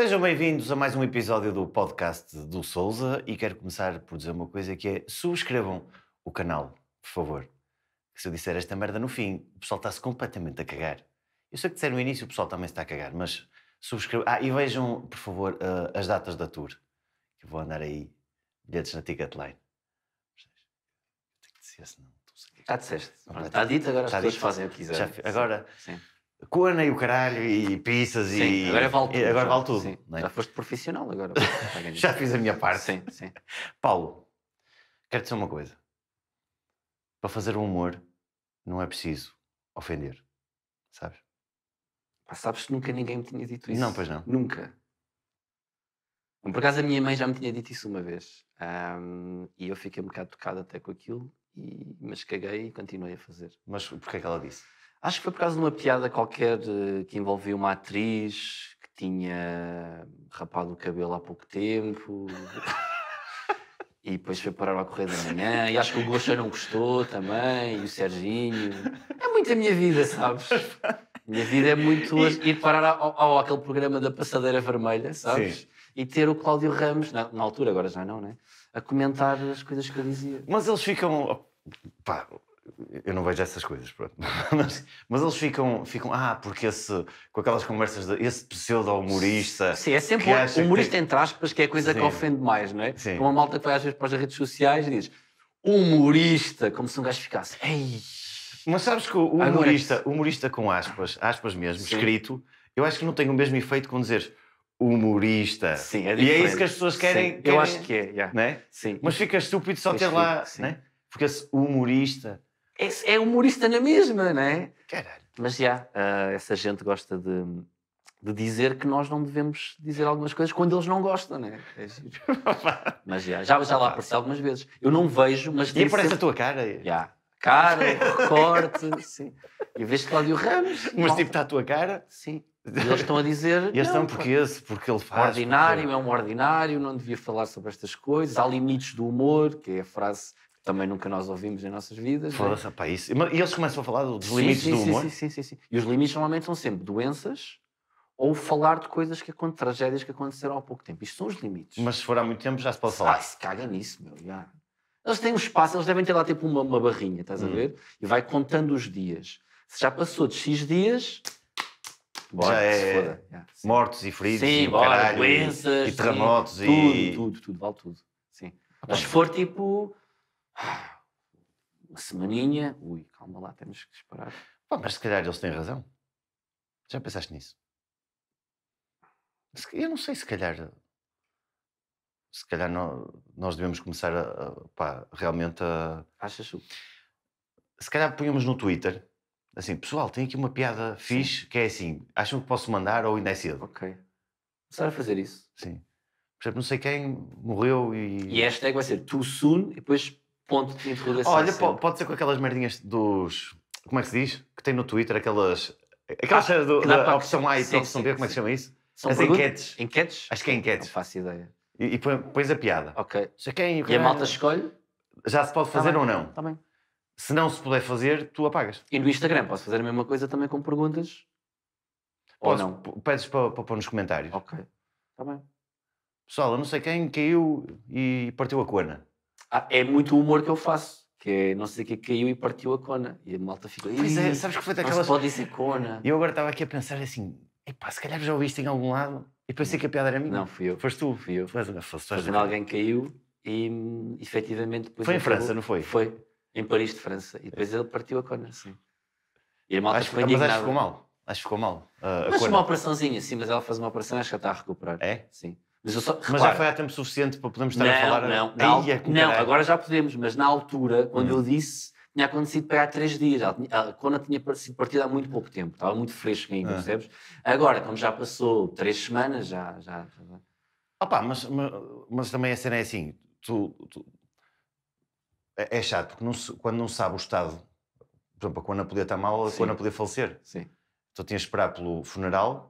Sejam bem-vindos a mais um episódio do podcast do Souza e quero começar por dizer uma coisa que é subscrevam o canal, por favor. se eu disser esta merda no fim, o pessoal está-se completamente a cagar. Eu sei que disseram no início o pessoal também está a cagar, mas subscrevam. Ah, e vejam, por favor, uh, as datas da tour. Que vou andar aí, bilhetes na Ticketline. Tenho que dizer, senão... É está dito, agora as pessoas fazem o que quiserem. Agora... Sim. Cona e o caralho, e pizzas sim, e. Agora vale tudo. Agora vale tudo sim. É? Já foste profissional agora. já fiz a minha parte. Sim, sim. Paulo, quero dizer uma coisa. Para fazer o humor não é preciso ofender. Sabes? Pá, sabes que nunca ninguém me tinha dito isso. Não, pois não. Nunca. Por acaso a minha mãe já me tinha dito isso uma vez. Um, e eu fiquei um bocado tocado até com aquilo, e, mas caguei e continuei a fazer. Mas porquê é que ela disse? Acho que foi por causa de uma piada qualquer que envolvia uma atriz que tinha rapado o cabelo há pouco tempo. e depois foi parar ao correr da Manhã. E acho que o Gosha não gostou também. E o Serginho. É muito a minha vida, sabes? Minha vida é muito e... ir parar ao, ao, aquele programa da Passadeira Vermelha, sabes? Sim. E ter o Cláudio Ramos, na, na altura, agora já não, né? A comentar as coisas que eu dizia. Mas eles ficam. Pá, eu não vejo essas coisas, mas, mas, eles ficam, ficam, ah, porque esse, com aquelas conversas, de, esse pseudo-humorista. Sim, é sempre o humorista, que... entre aspas, que é a coisa Sim. que ofende mais, não é? Sim. Como a malta que vai às vezes para as redes sociais e diz humorista, como se um gajo ficasse, ei. Mas sabes que o humorista, Agora... humorista com aspas, aspas mesmo, Sim. escrito, eu acho que não tem o mesmo efeito com dizer humorista. Sim, é diferente. E é isso que as pessoas querem. eu acho que é, yeah. né? Sim. Mas fica estúpido só ter lá, né? Porque esse humorista é, é humorista na mesma, não é? Caralho. Mas já, yeah, uh, essa gente gosta de, de dizer que nós não devemos dizer algumas coisas quando eles não gostam, não É, é mas yeah, já, já lá apareceu algumas vezes. Eu não vejo, mas. E aparece sempre... a tua cara? Yeah. É? Cara, recorte, sim. E vês Cláudio Ramos. Mas tipo, está a tua cara? Sim. E eles estão a dizer. E eles estão porque esse, porque ele faz. Ordinário, porque... é um ordinário, não devia falar sobre estas coisas. Há limites do humor, que é a frase também nunca nós ouvimos em nossas vidas. É? Foda-se, E eles começam a falar dos sim, limites sim, do humor? Sim, sim, sim, sim. E os limites normalmente são sempre doenças ou falar de coisas que aconteceram, tragédias que aconteceram há pouco tempo. Isto são os limites. Mas se for há muito tempo já se pode falar. Ah, se caga nisso, meu, já. Eles têm um espaço, eles devem ter lá tipo uma, uma barrinha, estás hum. a ver? E vai contando os dias. Se já passou de X dias, Bora, já é yeah, mortos e feridos sim, e, bora, caralho, doenças, e terremotos sim, e... Tudo, tudo, tudo, vale tudo. Sim. Mas se for tipo uma semaninha, ui, calma lá, temos que esperar. mas se calhar eles têm razão. Já pensaste nisso? Eu não sei, se calhar. Se calhar nós devemos começar a, pá, realmente a. Achas? -o? Se calhar punhamos no Twitter assim: pessoal, tem aqui uma piada fixe Sim. que é assim, acham que posso mandar ou ainda é cedo? Ok. Começar a fazer isso. Sim. Por exemplo, não sei quem morreu e. E a hashtag vai ser too soon e depois ponto de interrogação. Olha, sempre. pode ser com aquelas merdinhas dos. Como é que se diz? Que tem no Twitter aquelas. Aquelas ah, do, da opção A e sim, opção B, como é que se chama isso? São As perguntas? enquetes. Enquetes? Acho que é enquetes. Não faço ideia. E, e pões a piada. Ok. Sei quem, e a malta escolhe? Já se pode tá fazer tá ou não? Está bem. Se não se puder fazer, tu apagas. E no Instagram posso fazer a mesma coisa também com perguntas? Posso, ou não? Pedes para, para pôr nos comentários. Ok. Está bem. Pessoal, eu não sei quem caiu e partiu a cona. Ah, é muito o humor que eu faço. Que é, não sei o que é caiu e partiu a cona. E a malta ficou. Pois é, sabes que foi daquelas. pode dizer cona. E eu agora estava aqui a pensar assim: epá, se calhar já ouviste em algum lado. E pensei que a piada era minha. Não, fui eu. Foste tu. Fui eu. Mas, foste, alguém caiu e hum, efetivamente. Depois foi em França, não foi? Foi. Em Paris de França. E depois é. ele partiu a cona, sim. E a malta acho, foi indignada. Mas acho que ficou mal. Acho que ficou mal. Uh, mas uma operaçãozinha, sim, mas ela faz uma operação acho é que ela está a recuperar. É? Sim. Mas, só, mas já foi há tempo suficiente para podermos estar não, a falar. Não, é não, não, agora já podemos, mas na altura, quando hum. eu disse, tinha acontecido para há três dias. A cona tinha partido há muito pouco tempo, estava muito fresco ainda, ah. percebes? Agora, como já passou três semanas, já. já, Opa, mas, mas, mas também a cena é assim: tu, tu... É, é chato, porque não quando não sabe o estado, por exemplo, a Cona podia estar mal ou a Cona podia falecer. Sim. Então tinhas de esperar pelo funeral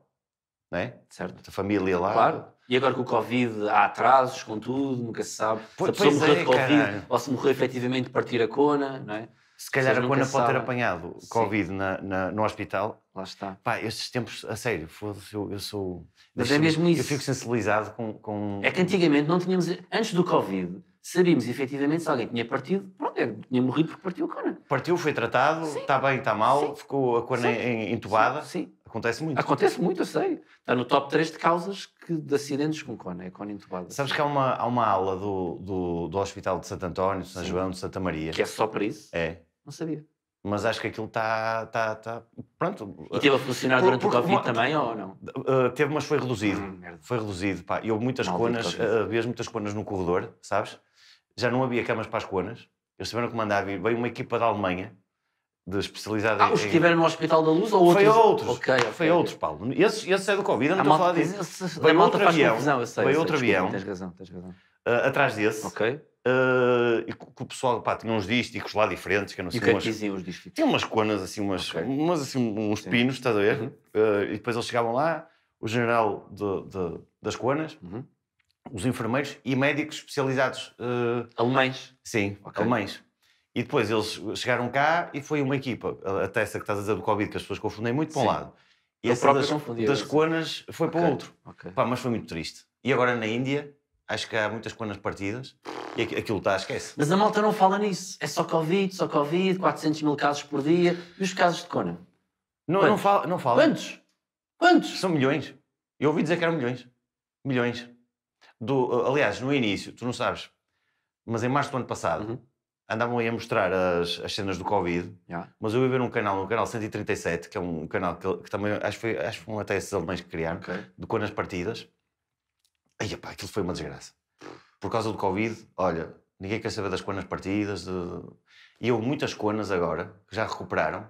né? Certo. A família lá. Claro. E agora com o Covid há atrasos com tudo, nunca se sabe. Pois, se a pessoa morreu é, de Covid caralho. ou se morreu efetivamente de partir a cona, não é? Se calhar a cona pode ter apanhado Covid na, na, no hospital. Lá está. Pá, estes tempos, a sério, foda-se, eu, eu, sou. Mas é mesmo isso. Eu fico sensibilizado com, com. É que antigamente não tínhamos. Antes do Covid, sabíamos efetivamente se alguém tinha partido, pronto, tinha morrido porque partiu a cona. Partiu, foi tratado, está bem, está mal, sim. ficou a cona entubada. Sim, sim. Acontece muito. Acontece muito, eu sei. Está no top 3 de causas que, de acidentes com cone, é cone entubada. Sabes que há uma, há uma ala do, do, do Hospital de Santo António, de São João, de Santa Maria. Que é só para isso? É. Não sabia. Mas acho que aquilo está. Tá, tá, pronto. E teve a funcionar durante o Covid uma, também, ou não? Uh, teve, mas foi reduzido. Hum, foi reduzido. Pá. E houve muitas Maldito conas, uh, muitas conas no corredor, sabes? Já não havia camas para as conas. Eles tiveram que mandar vir. Veio uma equipa da Alemanha de especializado ah, os que estiveram no Hospital da Luz ou outros? Foi outros. Okay, okay. Foi outros, Paulo. Esse, esse é do Covid, eu não a estou a falar disso. Esse, veio outro avião. Confusão, eu sei, veio eu sei, outro desculpa, avião. Tens razão, tens razão. Uh, atrás desse. Ok. Uh, e o pessoal pá, tinha uns dísticos lá diferentes, que eu não sei e o é que umas, é que diziam os dísticos? Tinha umas conas, assim, umas, okay. umas, assim, uns Sim. pinos, estás a ver? Uhum. Uh, e depois eles chegavam lá, o general de, de, das conas, uhum. os enfermeiros e médicos especializados. alemães? Sim, okay. alemães. E depois eles chegaram cá e foi uma equipa, até essa que estás a dizer do Covid, que as pessoas confundem muito para um Sim. lado. E Eu essa das, das conas foi okay. para o outro. Okay. Pá, mas foi muito triste. E agora na Índia, acho que há muitas conas partidas e aquilo está, esquece. Mas a malta não fala nisso. É só Covid, só Covid, 400 mil casos por dia. E os casos de cona? Não, não fala. Não fala. Quantos? Quantos? São milhões. Eu ouvi dizer que eram milhões. Milhões. Do, aliás, no início, tu não sabes, mas em março do ano passado, uhum andavam aí a mostrar as, as cenas do Covid, yeah. mas eu ia ver um canal, um canal 137, que é um canal que, que também, acho que, foi, acho foram até esses alemães que criaram, okay. de quando as partidas. E pá, aquilo foi uma desgraça. Por causa do Covid, olha, ninguém quer saber das conas partidas. De... E eu, muitas conas agora, que já recuperaram,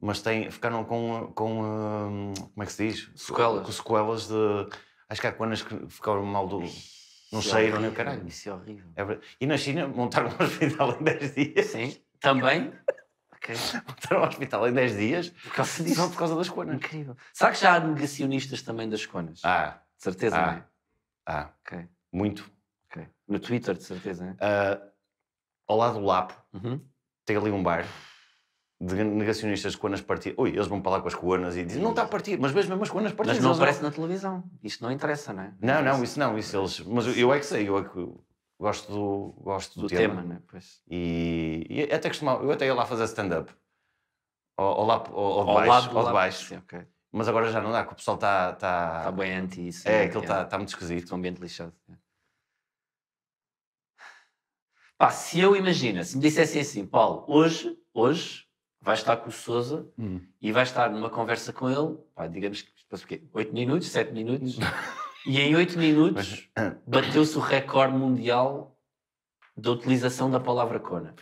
mas têm, ficaram com, com, hum, como é que se diz? Sequelas. Com sequelas de... Acho que há conas que ficaram mal do... Não isso saíram é nem o caralho. Isso é horrível. É e na China montaram um hospital em 10 dias. Sim, também. Montaram um hospital em 10 dias por causa disso. por causa das conas. Incrível. Será que já há negacionistas também das conas? Ah. De certeza, ah. não é? Ah. Ok. Muito. Ok. No Twitter, de certeza, não é? Uh, ao lado do Lapo, uhum. tem ali um bar de negacionistas com coanas partidas. Ui, eles vão falar com as coanas e dizem, não está a partir, mas mesmo as coanas partidas. Mas não aparece na televisão, isto não interessa, não é? Não, não, isso não, isso eles... Mas eu, é que sei, eu é que gosto do, gosto do, do tema. tema né? pois. E, e é até costumava, eu até ia lá fazer stand-up. Ou, ou, lá, ou, ou de baixo, lado, ou de baixo. sim, okay. Mas agora já não dá, que o pessoal está... Está tá bem anti isso. É, é aquilo está é, tá muito esquisito. Está um ambiente lixado. É. Pá, se eu imagina, se me dissessem assim, Paulo, hoje, hoje, vai estar com o Sousa hum. e vai estar numa conversa com ele, pá, digamos que 8 minutos, 7 minutos, e em 8 minutos bateu-se o recorde mundial da utilização da palavra cona.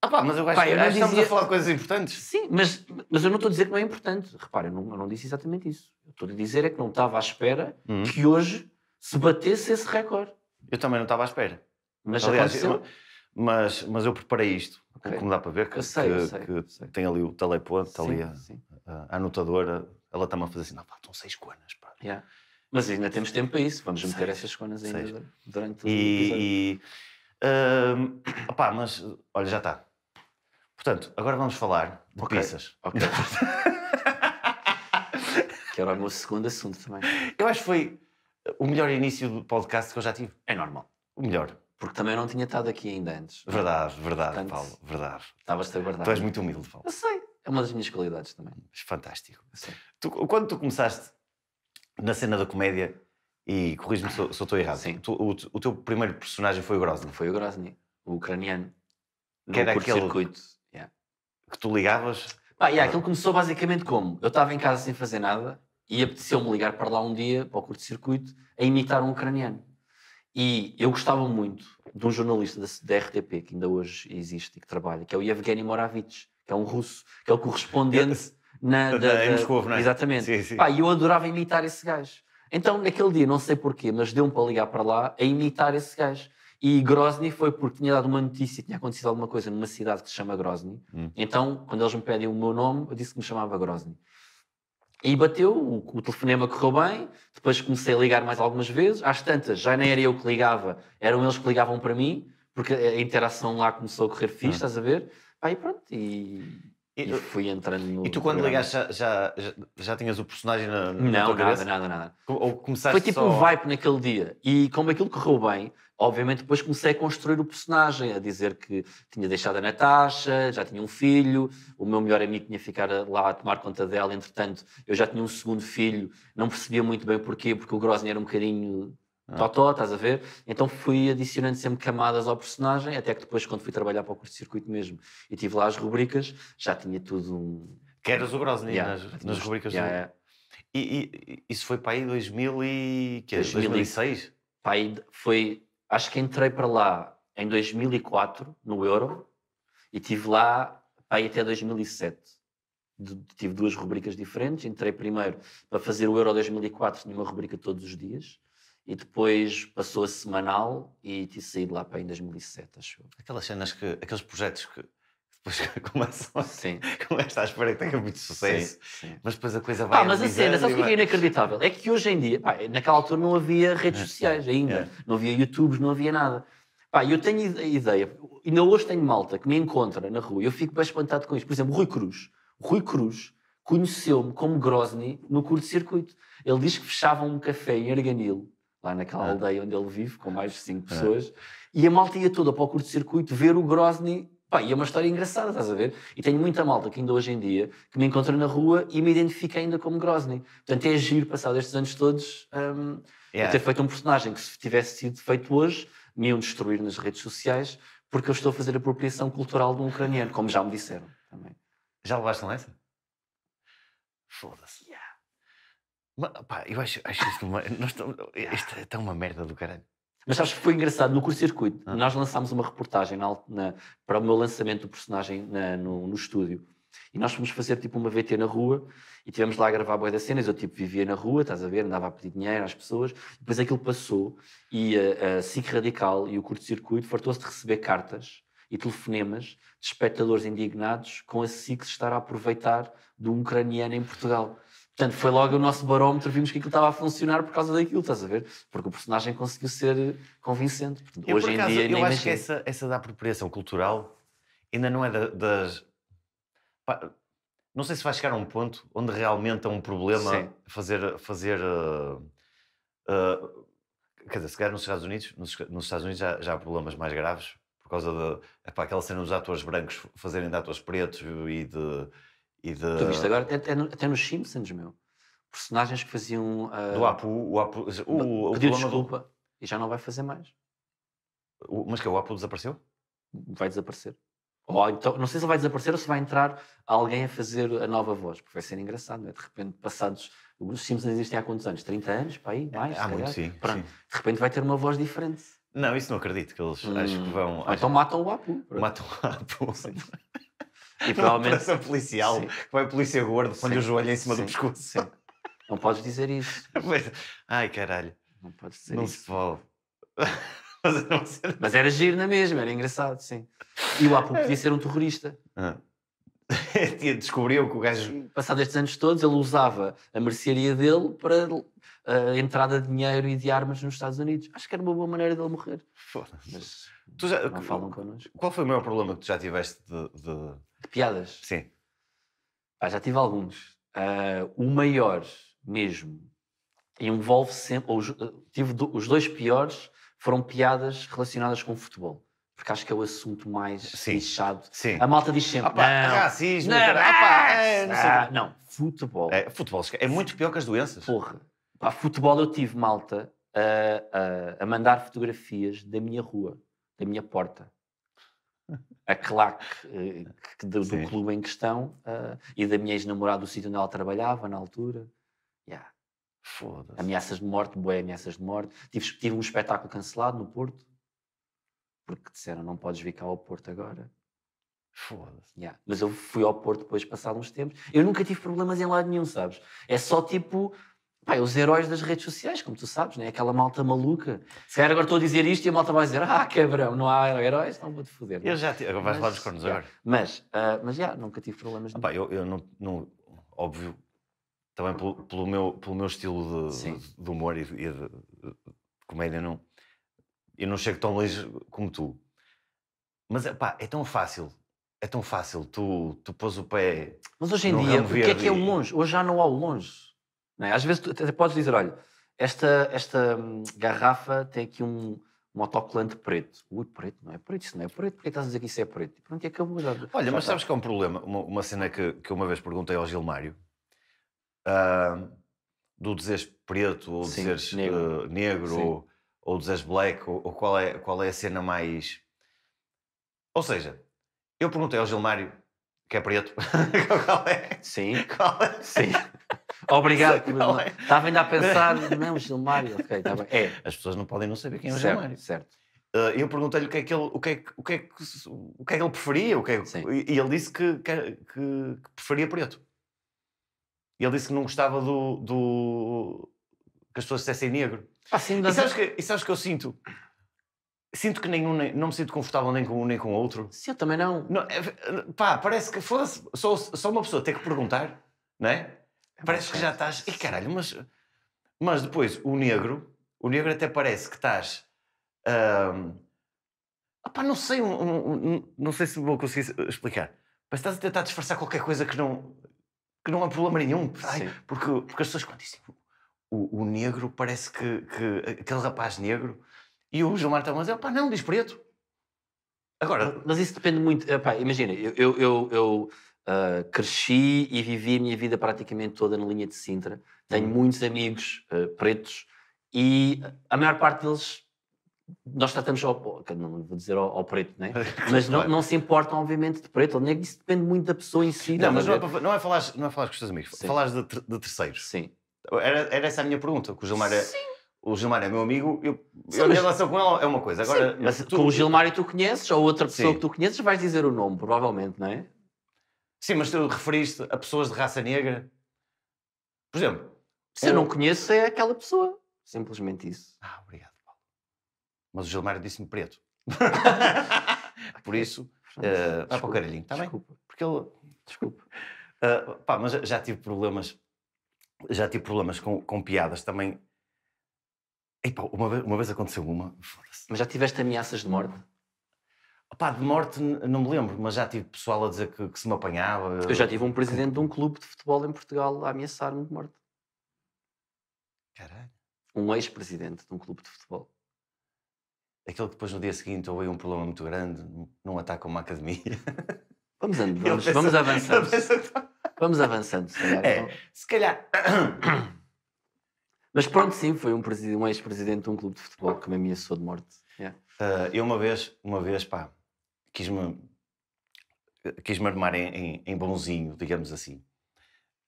Ah, pá, mas eu acho pá, que eu dizia... estamos a falar coisas importantes. Sim, mas, mas eu não estou a dizer que não é importante. Repara, eu não, eu não disse exatamente isso. Eu estou a dizer é que não estava à espera hum. que hoje se batesse esse recorde. Eu também não estava à espera. Mas Aliás, aconteceu. Eu mas, mas eu preparei isto, okay. como dá para ver, que, eu sei, que, eu sei, que sei. tem ali o teleponto, está ali a, a, anotadora, ela está-me a fazer assim, não, estão seis conas, pá. Yeah. Mas ainda temos tempo para isso, vamos meter essas conas ainda seis. durante o episódio. E, uh, mas, olha, já está. Portanto, agora vamos falar de okay. pizzas. Ok. que era o meu segundo assunto também. Eu acho que foi o melhor início do podcast que eu já tive. É normal. O melhor. Porque também não tinha estado aqui ainda antes. Verdade, verdade, Portanto, Paulo, verdade. Estavas-te a verdade. Tu és muito humilde, Paulo. Eu sei, é uma das minhas qualidades também. Fantástico. Tu, quando tu começaste na cena da comédia, e corrijo-me se, eu estou errado, Sim. Tu, o, o, teu primeiro personagem foi o Grozny. Foi o Grozny, o ucraniano. Que era aquele circuito. que tu ligavas? Ah, yeah, aquilo começou basicamente como? Eu estava em casa sem fazer nada e apeteceu-me ligar para lá um dia, para o curto-circuito, a imitar um ucraniano. E eu gostava muito de um jornalista da, RTP, que ainda hoje existe e que trabalha, que é o Yevgeny Moravitch, que é um russo, que é o correspondente na, da, da, em Moscou, não é? Exatamente. Sim, sim. Pá, eu adorava imitar esse gajo. Então, naquele dia, não sei porquê, mas deu-me para ligar para lá a imitar esse gajo. E Grozny foi porque tinha dado uma notícia, tinha acontecido alguma coisa numa cidade que se chama Grozny. Hum. Então, quando eles me pedem o meu nome, eu disse que me chamava Grozny. E bateu, o, telefonema correu bem, depois comecei a ligar mais algumas vezes. Às tantas, já nem era eu que ligava, eram eles que ligavam para mim, porque a interação lá começou a correr fixe, ah. estás a ver? aí pronto, e, e, e fui entrando no. E tu, quando ligaste, já, já, já, tinhas o personagem na. na não, nada, nada, nada, nada. Ou começaste Foi tipo só... um vibe naquele dia. E como aquilo correu bem, obviamente depois comecei a construir o personagem, a dizer que tinha deixado a Natasha, já tinha um filho, o meu melhor amigo tinha ficar lá a tomar conta dela, entretanto eu já tinha um segundo filho, não percebia muito bem porquê, porque o Grosny era um bocadinho ah. totó, estás a ver? Então fui adicionando sempre camadas ao personagem, até que depois quando fui trabalhar para o curto-circuito mesmo e tive lá as rubricas, já tinha tudo um... Que eras o Grosny yeah, nas, nas, rubricas yeah, do... Yeah. E, e, isso foi para aí 2000 e... Que 2006? foi acho que entrei para lá em 2004, no Euro, e tive lá aí até 2007. tive duas rubricas diferentes. Entrei primeiro para fazer o Euro 2004, tinha uma rubrica todos os dias, e depois passou a semanal e te saí de lá para em 2007, acho eu. Aquelas cenas que, aqueles projetos que depois começam assim é sim. começa é a esperar que tenha muito sucesso, sim, sim. mas depois a coisa vai. Ah, mas a cena, sabe o que é, é inacreditável? É que hoje em dia, pá, naquela altura não havia redes sociais ainda, é. não havia YouTubes, não havia nada. Pá, eu tenho a ideia, ainda hoje tenho malta que me encontra na rua, eu fico bem espantado com isto. Por exemplo, Rui Cruz. Rui Cruz conheceu-me como Grozny no curto-circuito. Ele diz que fechavam um café em Arganil, lá naquela ah. aldeia onde ele vive, com mais de 5 pessoas, ah. e a malta ia toda para o curto-circuito ver o Grozny Pá, e é uma história engraçada, estás a ver? E tenho muita malta que ainda hoje em dia que me encontra na rua e me identifica ainda como Grozny. Portanto, é giro, passado estes anos todos, um, yeah. ter feito um personagem que, se tivesse sido feito hoje, me iam destruir nas redes sociais, porque eu estou a fazer a apropriação cultural de um ucraniano, como já me disseram também. Já levaste um lança? Foda-se. Yeah. Mas, pá, eu acho, acho isso uma. estamos, isto é tão uma merda do caralho. Mas acho que foi engraçado no curto-circuito. Ah. Nós lançámos uma reportagem na, na, para o meu lançamento do personagem na, no, no, estúdio. E nós fomos fazer tipo uma VT na rua e tivemos lá a gravar boas das cenas. Eu tipo vivia na rua, estás a ver, andava a pedir dinheiro às pessoas. Depois aquilo passou e a, a SIC Radical e o curto-circuito fartou-se de receber cartas e telefonemas de espectadores indignados com a SIC se estar a aproveitar de um ucraniano em Portugal. Portanto, foi logo o nosso barómetro, vimos que aquilo estava a funcionar por causa daquilo, estás a ver? Porque o personagem conseguiu ser eh, convincente. Portanto, eu, hoje acaso, em dia, eu nem acho imagino. que essa, essa da apropriação cultural ainda não é da, das. Pá, não sei se vai chegar a um ponto onde realmente é um problema Sim. fazer. fazer uh, uh, quer dizer, se calhar nos Estados Unidos, nos, nos Estados Unidos já, já há problemas mais graves por causa da aquela cena dos atores brancos fazerem de atores pretos e de e de... Tu viste agora, até, até nos Simpsons, meu. Personagens que faziam. Uh, do Apu, o Apu. O, o pediu desculpa do... e já não vai fazer mais. O, mas que é, o Apu desapareceu? Vai desaparecer. então, não sei se vai desaparecer ou se vai entrar alguém a fazer a nova voz, porque vai ser engraçado, não é? De repente, passados. Os Simpsons existem há quantos anos? 30 anos? Para aí? Mais? Há muito, sim, sim, De repente vai ter uma voz diferente. Não, isso não acredito, que eles hum. acho que hum. vão. Então acho... matam o Apu. Matam o Apu. Sim. E provavelmente. Uma policial, Sim. vai a polícia gordo, põe o joelho em cima Sim. do pescoço. Sim. Não podes dizer isso. Ai caralho. Não podes dizer não isso. Se pode. Mas, não Mas era giro na mesma, era engraçado, sim. E o Apu podia ser um terrorista. Ah. Descobriu que o gajo. Passados estes anos todos, ele usava a mercearia dele para a ah, entrada de dinheiro e de armas nos Estados Unidos. Acho que era uma boa maneira dele morrer. Mas tu já... não falam connosco. Qual foi o maior problema que tu já tiveste de, de de piadas? Sim. Ah, já tive alguns. Uh, o maior mesmo envolve sempre. Ou, ah, tive do, os dois piores foram piadas relacionadas com o futebol. Porque acho que é o assunto mais sim, lixado. Sim. A malta diz sempre: opa, não, racismo, não, é opa, é, não, ah, não, futebol. É, futebol é muito pior que as doenças. Porra. a futebol eu tive malta a, a, a mandar fotografias da minha rua, da minha porta a claque eh, do, do, clube em questão uh, e da minha ex-namorada do sítio onde ela trabalhava na altura. Yeah. Foda-se. Ameaças de morte, boé, ameaças de morte. Tive, tive um espetáculo cancelado no Porto, porque disseram não podes vir cá ao Porto agora. Foda-se. Yeah. Mas eu fui ao Porto depois, passado uns tempos. Eu nunca tive problemas em lado nenhum, sabes? É só tipo Pá, os heróis das redes sociais, como tu sabes, né? aquela malta maluca. Se calhar agora estou a dizer isto e a malta vai dizer: Ah, cabrão, não há heróis, não vou-te foder. Eu já tive. Agora vais lá dos cornos agora. Mas, uh, mas já, nunca tive problemas. Ah, pá, eu, eu não, não, Óbvio, também pelo, pelo, meu, pelo meu estilo de, de, de humor e de, de, comédia, não, eu não chego tão longe como tu. Mas, eh, pá, é tão fácil é tão fácil tu, tu pôs o pé. Mas hoje em dia, o que é que é o longe? Hoje já não há o longe. É? Às vezes até podes dizer, olha, esta, esta hum, garrafa tem aqui um, um autocolante preto. Ui, preto, não é preto, isso não é preto, porque estás a dizer que isso é preto? E pronto, e acabou. É já, olha, já mas está. sabes que é um problema, uma, uma, cena que, que uma vez perguntei ao Gilmário, uh, do dizeres preto, ou Sim, dizeres ah, negro, uh, negro ou, ou dizeres black, ou, ou, qual, é, qual é a cena mais... Ou seja, eu perguntei ao Gilmário, que é preto, qual é? Sim. Qual é? Sim. Obrigado. É. Estava ainda a pensar, não, Gilmário. Okay, tá é. As pessoas não podem não saber quem é o certo, Gilmário. Certo. Uh, eu perguntei-lhe o que é que ele, o que é, o que é, o que é que ele preferia, o que, é e ele disse que, que, que, preferia preto. Ele disse que não gostava do, do que as pessoas dissessem negro. Ah, sim, e, sabes é- que, e sabes que eu sinto? Sinto que nenhum, nem, não me sinto confortável nem com um nem com o outro. Sim, eu também não. não é, pá, parece que foda só, só uma pessoa ter que perguntar, não é? É parece que já estás. E caralho, mas. Mas depois, o negro, o negro até parece que estás. ah Opá, não sei, um, um, não sei se vou conseguir explicar. Mas estás a tentar disfarçar qualquer coisa que não, que não há problema nenhum. Ai, porque, porque as pessoas, quando dizem o, o negro, parece que, que, aquele rapaz negro. E o Gilmar está a dizer, opá, não, diz preto. Agora. Mas isso depende muito. Epá, imagina, eu, eu, eu, eu Uh, cresci e vivi a minha vida praticamente toda na linha de Sintra. Tenho uhum. muitos amigos uh, pretos e a maior parte deles nós tratamos ao, não vou dizer ao, ao preto, né? mas não, não, se importam, obviamente, de preto ou negro, isso depende muito da pessoa em si. Não, tá mas não é, falar não é falar é com os teus amigos, Sim. de, de terceiros. Sim. Era, era essa a minha pergunta, que o Gilmar é, o Gilmar é meu amigo, eu, Sim, eu mas... relação com ele é uma coisa. Agora, Sim, mas tu... com o Gilmar e tu conheces, ou outra pessoa Sim. que tu conheces, vais dizer o nome, provavelmente, não é? Sim, mas tu referiste a pessoas de raça negra. Por exemplo. Se eu não conheço, é aquela pessoa. Simplesmente isso. Ah, obrigado, Paulo. Mas o Gilmar disse-me preto. Por isso, uh, vai para o caralhinho, está bem? Desculpa. Porque ele. Desculpa. Uh, pá, mas já tive problemas. Já tive problemas com, com piadas também. Ei, pá, uma, vez, uma vez aconteceu uma. Mas já tiveste ameaças de morte? Pá, de morte não me lembro, mas já tive pessoal a dizer que, que se me apanhava. Eu já tive um presidente de um clube de futebol em Portugal a ameaçar-me de morte. Caralho. Um ex-presidente de um clube de futebol. Aquele que depois no dia seguinte houve um problema muito grande, num ataque a uma academia. Vamos andando, vamos, penso, vamos avançando. Tá- vamos avançando, se calhar. É, então. se calhar. Mas pronto, sim, foi um, um ex-presidente de um clube de futebol que me ameaçou de morte. Yeah. Uh, eu uma vez, uma vez, pá, quis-me quis-me armar em, em, em, bonzinho, digamos assim.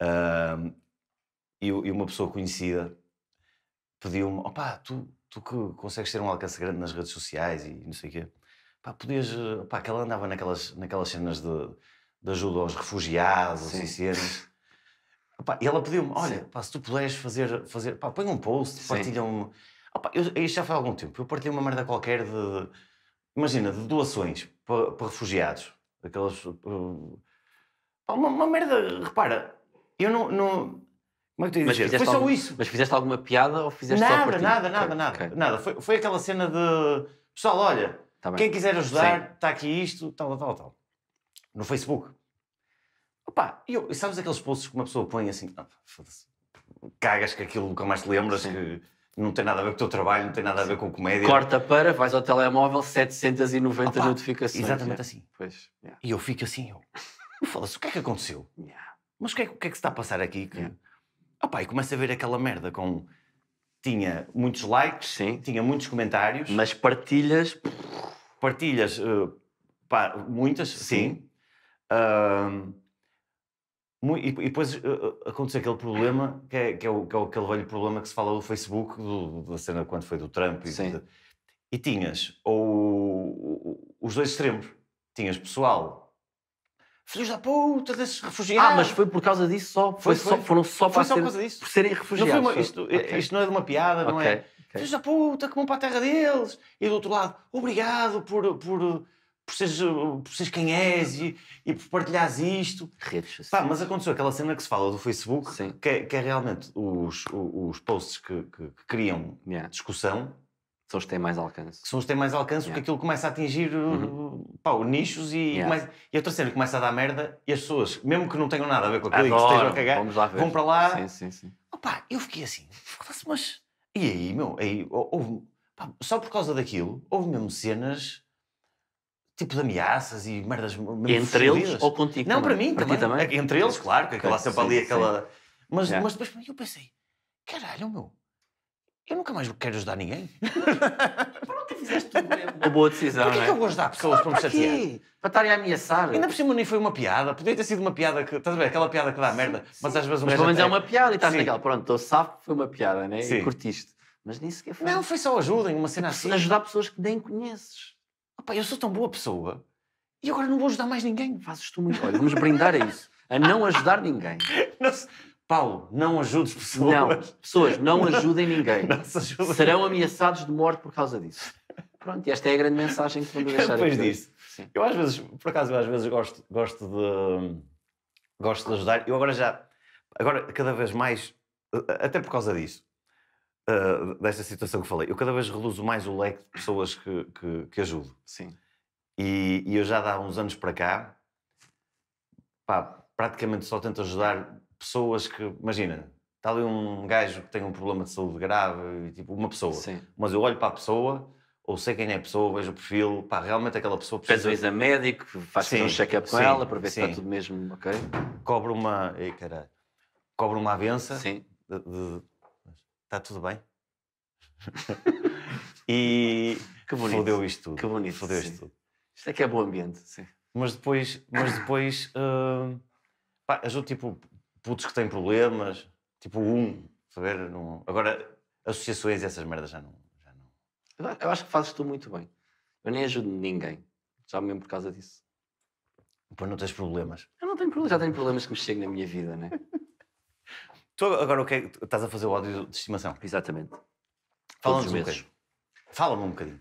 Uh, e, e, uma pessoa conhecida pediu-me: opá, tu, tu que consegues ter um alcance grande nas redes sociais e não sei o quê, pá, podias. pá, que ela andava naquelas, naquelas cenas de, de ajuda aos refugiados Sim. e cenas. e ela pediu-me: olha, pá, se tu puderes fazer, fazer pá, põe um post, partilha um. Opá, eu, isto já foi há algum tempo, eu partilhei uma merda qualquer de imagina, de doações para, para refugiados. Aquelas. Eh, uma, uma, merda. Repara, eu não. não como é que tu mas Foi só algum, isso. Mas fizeste alguma piada ou fizeste nada, só por ti? Nada, nada, nada, okay. nada. Foi, foi aquela cena de. Pessoal, olha, tá quem quiser ajudar, está aqui isto, tal, tal, tal. No Facebook. Opa, e eu, sabes aqueles posts que uma pessoa põe assim, ah, cagas que aquilo nunca mais te lembras Sim. que não tem nada a ver com o teu trabalho, não tem nada a ver com comédia. Corta para, vais ao telemóvel, 790 Opa, notificações. Exatamente é. assim. Pois, yeah. É. E eu fico assim, eu, eu falo o que é que aconteceu? Yeah. Mas o que, é, o que, é, que se está a passar aqui? Que... Yeah. Opa, e começa a ver aquela merda com... Tinha muitos likes, Sim. tinha muitos comentários. Mas partilhas... Partilhas, uh, pá, muitas, sim. sim. Uh, e, depois eh, eh, aconteceu aquele problema, que é, que é, o, que é aquele velho problema que se fala do Facebook, do, da cena quando foi do Trump. E, Sim. De, e tinhas ou, os dois extremos. Tinhas pessoal, filhos da puta, desses refugiados. Ah, mas foi por causa disso só? Foi, foi só, foram só, foi só por causa disso. Por serem refugiados. Não uma, isto, eh, okay. isto, não é de uma piada, okay. não é? Okay. Filhos da puta, que vão para a terra deles. E do outro lado, obrigado por, por por seres, por seres quem és e, e por partilhares isto. Redes sociais. Pá, mas aconteceu aquela cena que se fala do Facebook, que é, que, é realmente os, os posts que, que, que criam yeah. discussão. São os que têm mais alcance. Que são os que têm mais alcance, yeah. porque aquilo começa a atingir uh, uhum. pá, nichos e, yeah. começa, e a começa a dar merda e as pessoas, mesmo que não tenham nada a ver com aquilo e que estejam a cagar, vão para lá. Sim, sim, sim. Opa, eu fiquei assim, mas. E aí, meu? Aí, houve, pá, só por causa daquilo, houve mesmo cenas tipo de ameaças e merdas. Entre eles ou contigo? Não, também. para mim para também. também. É entre eles, claro, que aquela claro, sempre sim, ali, aquela. Mas, yeah. mas depois para mim eu pensei, caralho, meu, eu nunca mais quero ajudar ninguém. Pronto, fizeste Uma boa decisão. Porquê é? que eu vou ajudar pessoas claro, para me chatear? Para estarem a ameaçar. Ainda por cima nem foi uma piada. Podia ter sido uma piada que. Estás a ver? Aquela piada que dá sim, merda. Mas às vezes uma Mas pelo menos é uma piada e estás naquela. Pronto, estou que foi uma piada, né? Sim. E curtiste. Mas nem sequer foi. Não, foi só ajudem, uma cena assim. Ajudar pessoas que nem conheces. Opa, eu sou tão boa pessoa e agora não vou ajudar mais ninguém. Fazes tu muito. Olha, vamos brindar a isso. A não ajudar ninguém. Não se... Paulo, não ajudes pessoas. Não, pessoas, não ajudem ninguém. Não, Serão ameaçados de morte por causa disso. Pronto, e esta é a grande mensagem que vamos deixar Depois aqui. disso, Sim. eu às vezes, por acaso, eu às vezes gosto, gosto de. gosto de ajudar. Eu agora já. Agora, cada vez mais, eh, até por causa disso, uh, desta situação que falei. Eu cada vez reduzo mais o leque de pessoas que, que, que ajudo. Sim. E, e, eu já há uns anos para cá, pá, praticamente só tento ajudar pessoas que, imagina, está ali um gajo que tem um problema de saúde grave, tipo uma pessoa. Sim. Mas eu olho para a pessoa, ou sei quem é a pessoa, vejo o perfil, pá, realmente aquela pessoa precisa... Faz um exame médico, faz um check-up com sim, ela para ver tá sim. se está tudo mesmo ok. Cobro uma... Ei, caralho. Cobro uma avença de, de está tudo bem? e que bonito. fodeu isto tudo. Que bonito. Fodeu isto tudo. Isto é que é bom ambiente, sim. Mas depois, mas depois uh, pá, ajudo tipo putos que têm problemas, tipo um, saber? Não... Agora, associações e essas merdas já não, já não. Eu acho que fazes tu muito bem. Eu nem ajudo ninguém, já mesmo por causa disso. Pois não tens problemas. Eu não tenho problemas, já tenho problemas que me chegam na minha vida, né? Tu agora o que é, estás a fazer o áudio de estimação? Exatamente. Fala-nos um bocadinho. Fala-me um bocadinho.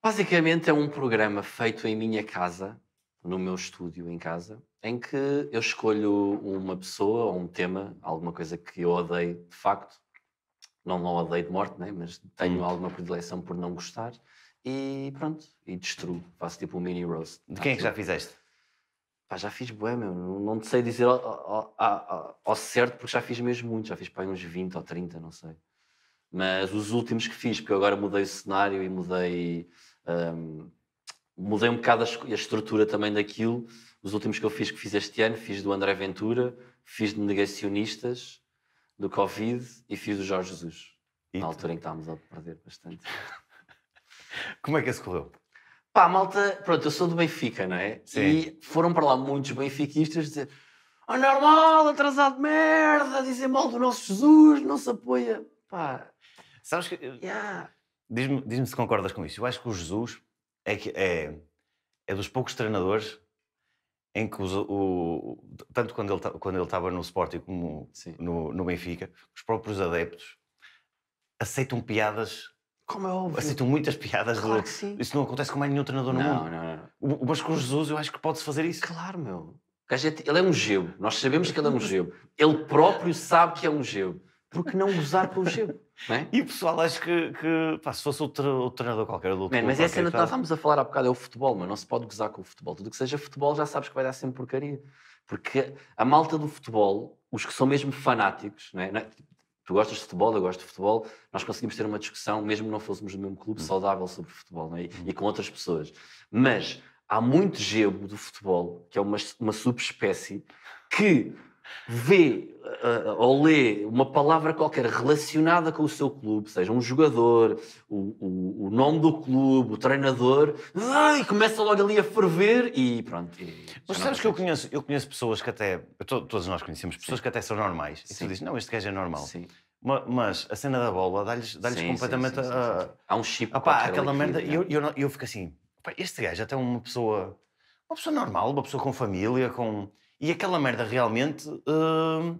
Basicamente é um programa feito em minha casa, no meu estúdio em casa, em que eu escolho uma pessoa ou um tema, alguma coisa que eu odeio de facto. Não, não odeio de morte, né? mas tenho hum. alguma predileção por não gostar. E pronto, e destruo. Faço tipo um mini roast. De quem é que já fizeste? Pá, já fiz bué, meu. Não, não te sei dizer ao, ao, ao, ao, certo, porque já fiz mesmo muito. Já fiz pá, uns 20 ou 30, não sei. Mas os últimos que fiz, porque eu agora mudei o cenário e mudei. Um, mudei um bocado a, a estrutura também daquilo. Os últimos que eu fiz, que fiz este ano, fiz do André Ventura, fiz de Negacionistas, do Covid e fiz do Jorge Jesus. E na tu? altura em que estávamos a perder bastante. Como é que isso correu? Pá, malta, pronto, eu sou do Benfica, não é? Sim. E foram para lá muitos benfiquistas dizer é normal, atrasado de merda, dizer mal do nosso Jesus, não se apoia. Pá. Sabes que... Yeah. Diz-me diz, -me, se concordas com isso. Eu acho que o Jesus é, que, é, é dos poucos treinadores em que os, o, tanto quando ele quando ele estava no Sporting como no, no Benfica, os próprios adeptos aceitam piadas como é óbvio. Aceitam muitas piadas claro que sim. Isso não acontece com mais nenhum treinador não, no mundo. Não, não, não. Mas com o Jesus eu acho que pode-se fazer isso. Claro, meu. É ele é um gebo. Nós sabemos que ele é um gebo. Ele próprio sabe que é um gebo. que não usar com gebo? É? E o pessoal acho que, que pá, se fosse outro, outro treinador qualquer do outro. Man, mas essa é cena tá. nós estávamos a falar há bocado é o futebol, mas não se pode gozar com o futebol. Tudo que seja futebol já sabes que vai dar sempre porcaria. Porque a malta do futebol, os que são mesmo fanáticos, não é? tu gostas de futebol, eu gosto de futebol, nós conseguimos ter uma discussão, mesmo que não fôssemos do mesmo clube, hum. saudável sobre futebol é? Hum. e com outras pessoas. Mas há muito gebo do futebol, que é uma, uma subespécie, que vê uh, ou lê uma palavra qualquer relacionada com o seu clube, seja um jogador, o, o, o nome do clube, o treinador, ai, começa logo ali a ferver e pronto. E Mas sabes que eu conheço, eu conheço pessoas que até. todos nós conhecemos pessoas sim. que até são normais. Sim. E tu dizes, não, este gajo é normal. Sim. Mas a cena da bola dá-lhes dá completamente sim, a. Há um chip. Opá, aquela merda. E eu, é. eu, eu, fico assim, este gajo é até é uma pessoa. Uma pessoa normal, uma pessoa com família, com e aquela merda realmente. Uh,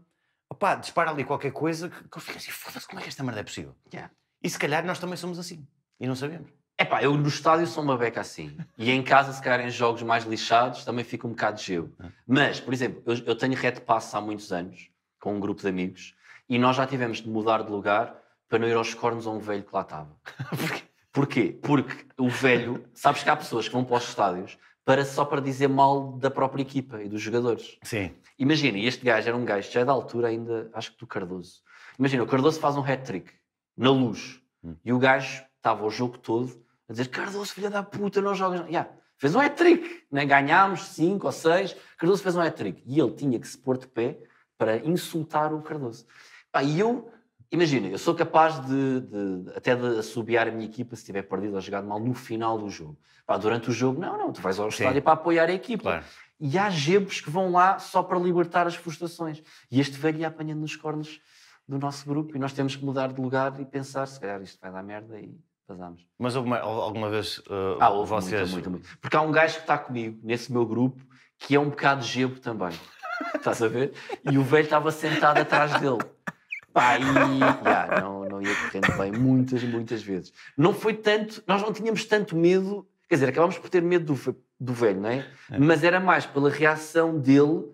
opá, dispara ali qualquer coisa que, que eu fico assim, foda-se, como é que esta merda é possível? Yeah. E se calhar nós também somos assim. E não sabemos. É pá, eu no estádio sou uma beca assim. E em casa, se calhar em jogos mais lixados, também fico um bocado gelo. Ah. Mas, por exemplo, eu, eu tenho red pass há muitos anos, com um grupo de amigos, e nós já tivemos de mudar de lugar para não ir aos cornos a um velho que lá estava. Porquê? Porquê? Porque o velho, sabes que há pessoas que vão para os estádios para, só para dizer mal da própria equipa e dos jogadores. Sim. Imagina, este gajo era um gajo já é da altura ainda, acho que do Cardoso. Imagina, o Cardoso faz um hat-trick na luz hum. e o gajo estava o jogo todo a dizer Cardoso, filha da puta, não jogas... Yeah. Fez um hat-trick, né? ganhámos 5 ou 6, Cardoso fez um hat-trick. E ele tinha que se pôr de pé para insultar o Cardoso. Pá, e eu Imagina, eu sou capaz de, de, até de assobiar a minha equipa se tiver perdido ou jogado mal no final do jogo. Pá, durante o jogo, não, não, tu vais ao estádio para apoiar a equipa. Claro. E há gebos que vão lá só para libertar as frustrações. E este velho ia apanhando nos cornos do nosso grupo e nós temos que mudar de lugar e pensar, se calhar isto vai dar merda e vazamos. Mas alguma vez uh, ah, ou vocês... Muito, muito, muito. Porque há um gajo que está comigo, nesse meu grupo, que é um bocado gebo também. Estás a ver? E o velho estava sentado atrás dele. Aí, já, não, não ia correndo bem muitas, muitas vezes. Não foi tanto, nós não tínhamos tanto medo, quer dizer, acabámos por ter medo do, do velho, não é? é? Mas era mais pela reação dele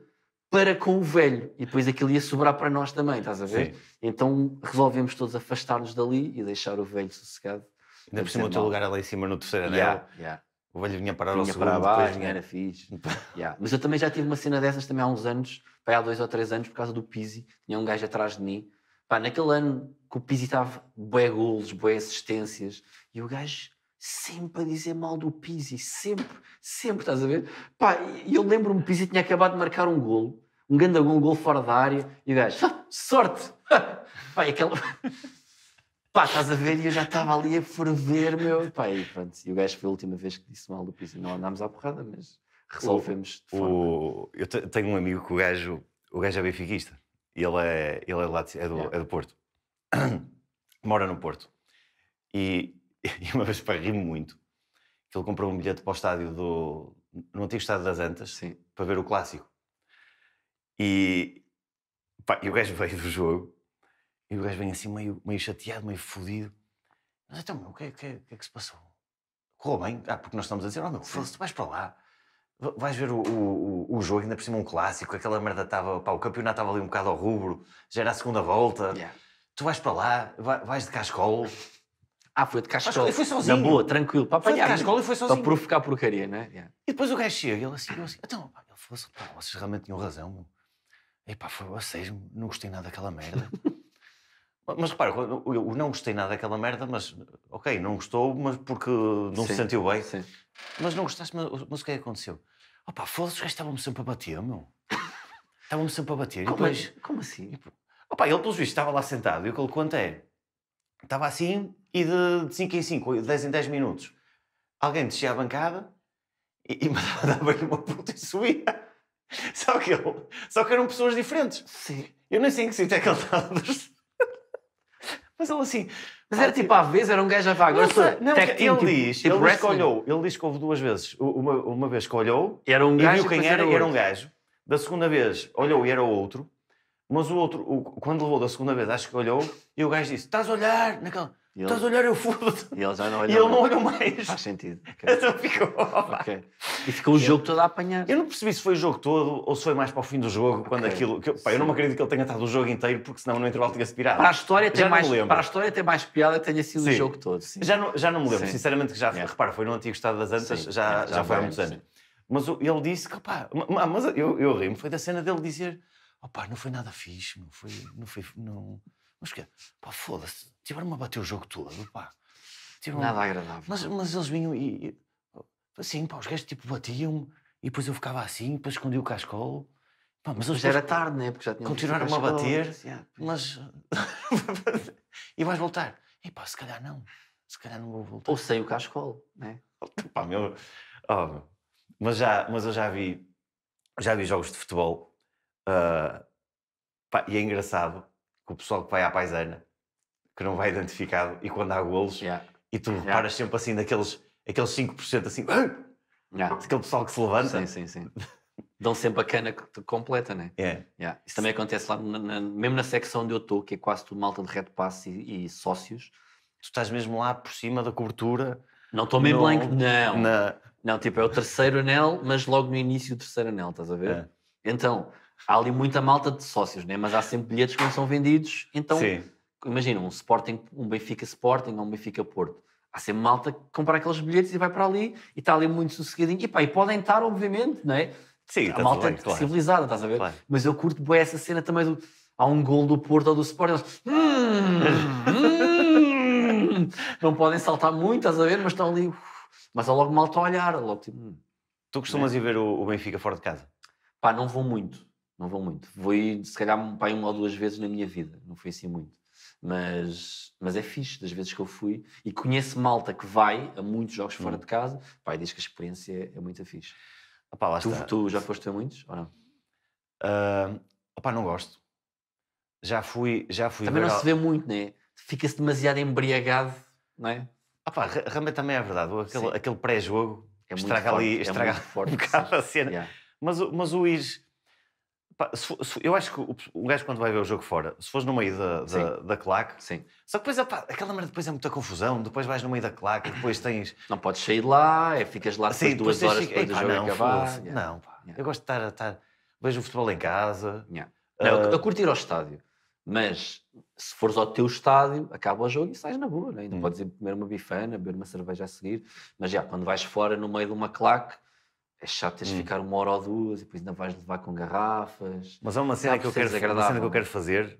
para com o velho. E depois aquilo ia sobrar para nós também, estás a ver? Sim. Então resolvemos todos afastar-nos dali e deixar o velho sossegado. Ainda por cima o teu lugar ali é em cima no terceiro anel. Yeah, yeah. O velho vinha parar vinha ao segundo, para baixo, depois era fixe. yeah. Mas eu também já tive uma cena dessas também há uns anos, há dois ou três anos, por causa do Pizzi. Tinha um gajo atrás de mim Pá, naquele ano que o Pizzi estava bué golos, bué assistências, e o gajo sempre a dizer mal do Pizzi, sempre, sempre, estás a ver? Pá, e eu lembro-me, o Pizzi tinha acabado de marcar um golo, um grande golo, um golo fora da área, e o gajo, sorte! Pá, e aquela... Pá, estás a ver? E eu já estava ali a ferver, meu. Pá, e pronto. E o gajo foi a última vez que disse mal do Pizzi. Não andámos à porrada, mas resolvemos o, de forma. O... Eu tenho um amigo que o gajo, o gajo é benfiquista. Ele é, ele é, lá de, é, do, yeah. é do Porto. Mora no Porto. E, e uma vez para rir-me muito, que ele comprou um bilhete para o estádio do. no antigo estádio das Antas, Sim. para ver o clássico. E, pá, e o gajo veio do jogo, e o gajo vem assim meio, meio chateado, meio fodido. Mas então, meu, o que, é, que, é, que é que se passou? Correu bem? Ah, porque nós estamos a dizer, oh meu, foda-se, tu vais para lá Vais ver o, o, o jogo, ainda por cima um clássico, aquela merda estava. Pá, o campeonato estava ali um bocado ao rubro, já era a segunda volta. Yeah. Tu vais para lá, vais de cascolo. Ah, foi de cascolo. E foi sozinho. Na boa, tranquilo, para apanhar. Foi de cascolo e foi sozinho. Para provocar porcaria, né? Yeah. E depois o gajo chega, ele assim, eu assim. Então, pá, ele falou assim, pá, vocês realmente tinham razão, meu. E pá, foi vocês, não gostei nada daquela merda. Mas repara, eu não gostei nada daquela merda, mas ok, não gostou, mas porque não sim, se sentiu bem. Sim. Mas não gostaste, mas, mas, o que é que aconteceu? Opa, foda-se, os gajos estavam-me sempre a bater, meu. Estavam-me sempre a bater. Como, é- depois, como assim? opa, ele, pelos vistos, estava lá sentado e o que ele conta é. Estava assim e de 5 em 5, de 10 em 10 minutos, alguém descia a bancada e, e mandava-lhe uma puta e subia. Só que, ele, só que eram pessoas diferentes. Sim. Eu nem sei em que sítio é que ele estava. Mas ele assim. Mas ah, era tipo, à vez era um gajo a vá. Agora sou ele tipo, diz, tipo ele diz que olhou, ele diz que houve duas vezes. Uma, uma vez que olhou era um gajo e viu quem era, era um gajo. Da segunda vez olhou e era outro. Mas o outro, o, quando levou da segunda vez, acho que olhou, e o gajo disse: Estás a olhar? Naquela. E ele... Estás a olhar, eu fudo. E ele já não olhou. E ele não olhou mais. Faz sentido. Okay. Então ficou. Okay. E ficou o jogo eu... todo a apanhar. Eu não percebi se foi o jogo todo ou se foi mais para o fim do jogo, okay. quando aquilo. Que, pá, eu não acredito que ele tenha estado o jogo inteiro, porque senão no intervalo tinha-se pirado. Para a história ter mais, para a história mais piada, tenha sido sim. o jogo todo. Sim. Já, não, já não me lembro, sim. sinceramente, que já. Yeah. Repara, foi no antigo Estado das Antas, já, já, já, foi há muitos anos. Mas ele disse que, pá, mas eu, eu ri-me. foi da cena dele dizer: opá, não foi nada fixe, não foi. Não foi não, mas que, pá, foda-se tiveram-me a bater o jogo todo, pá. Tiveram Nada agradável. Mas, mas eles vinham e. Assim, pá, os gajos tipo batiam-me e depois eu ficava assim, depois escondi o cascolo. Pá, mas hoje era tarde, né? Porque já tinham Continuaram-me a bater, mas. e vais voltar. E pá, se calhar não. Se calhar não vou voltar. Ou sei o cascolo, né? Pá, meu. Oh, mas, já, mas eu já vi. Já vi jogos de futebol. Uh, pá, e é engraçado que o pessoal que vai à paisana que não vai identificado e quando há golos yeah. e tu yeah. reparas sempre assim naqueles aqueles 5% assim, yeah. aquele pessoal que se levanta. Sim, sim, sim. Dão sempre a cana completa, né? É. Yeah. Isso também acontece lá, na, na, mesmo na secção onde eu estou, que é quase tudo malta de red pass e, e sócios. Tu estás mesmo lá por cima da cobertura. Não estou meio blanco, não. Na... Não, tipo, é o terceiro anel, mas logo no início do terceiro anel, estás a ver? É. Então, há ali muita malta de sócios, né? mas há sempre bilhetes que não são vendidos, então Sim imagina, um Sporting, um Benfica Sporting ou um Benfica Porto. Há sempre malta que compra aqueles bilhetes e vai para ali e está ali muito sossegadinho. E pá, e podem estar, obviamente, não é? Sim, a malta bem, claro. civilizada, estás a ver? Claro. Mas eu curto bem essa cena também do. Há um gol do Porto ou do Sporting, eles. Hum, hum, hum, não podem saltar muito, estás a ver? Mas estão ali. Uf, mas há logo malta a olhar, logo tipo. Hum. Tu costumas é? ir ver o, o Benfica fora de casa? Pá, não vou muito. Não vou muito. Vou ir, se calhar, pá, uma ou duas vezes na minha vida. Não foi assim muito. Mas, mas é fixe das vezes que eu fui e conheço malta que vai a muitos jogos fora hum. de casa. Pai, diz que a experiência é muito fixe. Opa, tu, tu, já foste a muitos ou não? Uh, opa, não gosto. Já fui, já fui. Também não se vê muito, né? Fica-se demasiado embriagado, não é? Opa, ah, realmente também é verdade. Aquele, aquele pré-jogo é estraga ali, forte, é estraga é forte, um bocado a cena. Yeah. Mas, mas o ir se for, se, eu acho que o, o gajo, quando vai ver o jogo fora, se fores no meio da, da, da claque. Sim. Só que depois, aquela merda depois é muita confusão. Depois vais no meio da claque, depois tens. Não podes sair lá, é, ficas lá Sim, duas horas fica... depois do jogo não, acabar. Yeah. Não, pá. Yeah. Eu gosto de estar, a estar. Vejo o futebol em casa. Yeah. Uh... Não, a curtir ao estádio. Mas se fores ao teu estádio, acaba o jogo e sais na boa. Né? Ainda hum. podes ir comer uma bifana, beber uma cerveja a seguir. Mas já, quando vais fora no meio de uma claque, é chato teres hum. ficar uma hora ou duas e depois ainda vais levar com garrafas. Mas há uma é cena, que, eu quero, uma cena que eu quero fazer.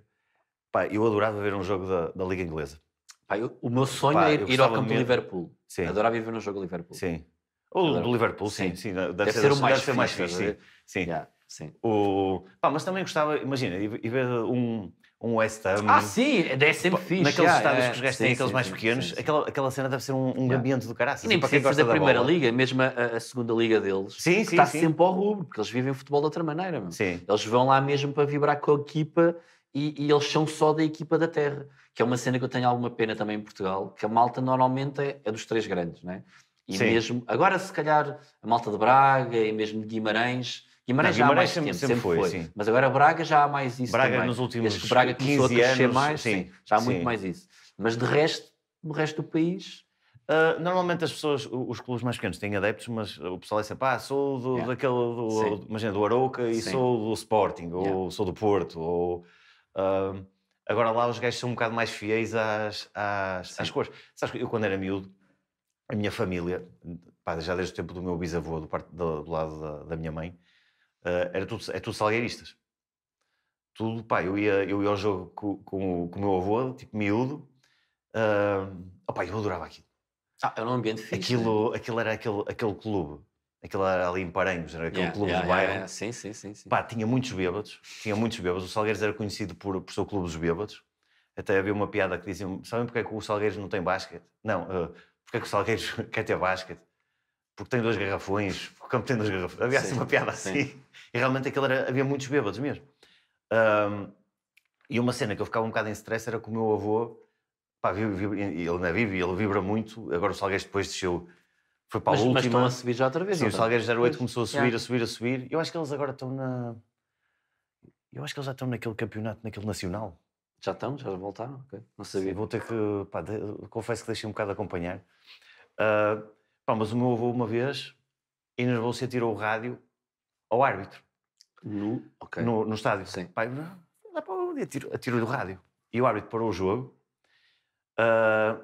Pá, eu adorava ver um jogo da, da Liga Inglesa. Pá, eu, o meu sonho Pá, é ir, ir ao campo do Liverpool. Sim. Adorava ir ver um jogo do Liverpool. Sim. Ou do Liverpool, sim. sim. sim. Deve, deve ser, ser, o mais deve fixe. mais fixe sim. sim. Yeah, sim. O... Pá, mas também gostava, imagina, e ver um, um West Ham. Ah, sim, é sempre fixe. Naqueles yeah, estádios é, que os gajos têm, aqueles sim, mais pequenos, sim, Aquela, aquela cena deve ser um, um ambiente do caraças. nem para quem gosta da, da primeira bola. liga, mesmo a, a, segunda liga deles, sim, está sempre ao rubro, porque eles vivem futebol de outra maneira. Mano. Sim. Eles vão lá mesmo para vibrar com a equipa e, e, eles são só da equipa da terra, que é uma cena que eu tenho alguma pena também em Portugal, que a malta normalmente é, é dos três grandes, é? E mesmo, agora se calhar, a malta de Braga e mesmo de Guimarães Guimarães, não, Guimarães já há mais sempre, tempo, sempre, foi, foi. mas agora Braga já há mais isso Braga também. nos últimos que Braga 15 começou anos, a mais, sim, sim, já há sim. muito mais isso. Mas de resto, o resto do país... Uh, normalmente as pessoas, os clubes mais pequenos têm adeptos, mas o pessoal é sempre, ah, sou do, yeah. daquele, do, imagina, do Arouca e sou do Sporting, ou yeah. sou do Porto, ou... Uh, agora lá os gajos são um bocado mais fiéis às, às, às cores. Sabes, eu quando era miúdo, a minha família, pá, já desde o tempo do meu bisavô, do, do, do lado da, da minha mãe, uh, era tudo, é tudo salgueiristas. Tudo, pá, eu ia, eu ia ao jogo com, com, com o meu avô, tipo miúdo. Uh, opa, eu adorava aquilo. Ah, era um ambiente fixe. Aquilo, né? aquilo era aquele, aquele clube. Aquilo era ali em Paranhos, era aquele yeah, clube yeah, do bairro. Yeah, sim, sim, sim, sim. Pá, tinha muitos bêbados. Tinha muitos bêbados. O Salgueiros era conhecido por, por ser o clube dos bêbados. Até havia uma piada que diziam, sabem porque é que o Salgueiros não tem basquete? Não, uh, porque é que o Salgueiros quer ter basquete? porque tem dois garrafões, porque o campo tem dois garrafões. Havia assim uma piada sim. assim. E realmente aquilo era, havia muitos bêbados mesmo. Um, e uma cena que eu ficava um bocado em stress era com o meu avô, pá, vive, vive, ele não é vive, ele vibra muito. Agora o Salgueiros depois desceu, foi para a mas, última. Mas estão a subir já outra vez. Sim, o Salgueiro 08 começou a subir, yeah. a subir, a subir. Eu acho que eles agora estão na... Eu acho que eles já estão naquele campeonato, naquele nacional. Já estão, já voltaram, okay. não sabia. Sim, vou ter que, pá, de... confesso que deixei um bocado de acompanhar. Uh, Pá, mas o meu avô, uma vez, e se e tirou o rádio ao árbitro. No, okay. no, no estádio. Sim. Pai, ah, não, dá para ouvir, atirou-lhe o rádio. E o árbitro parou o jogo uh,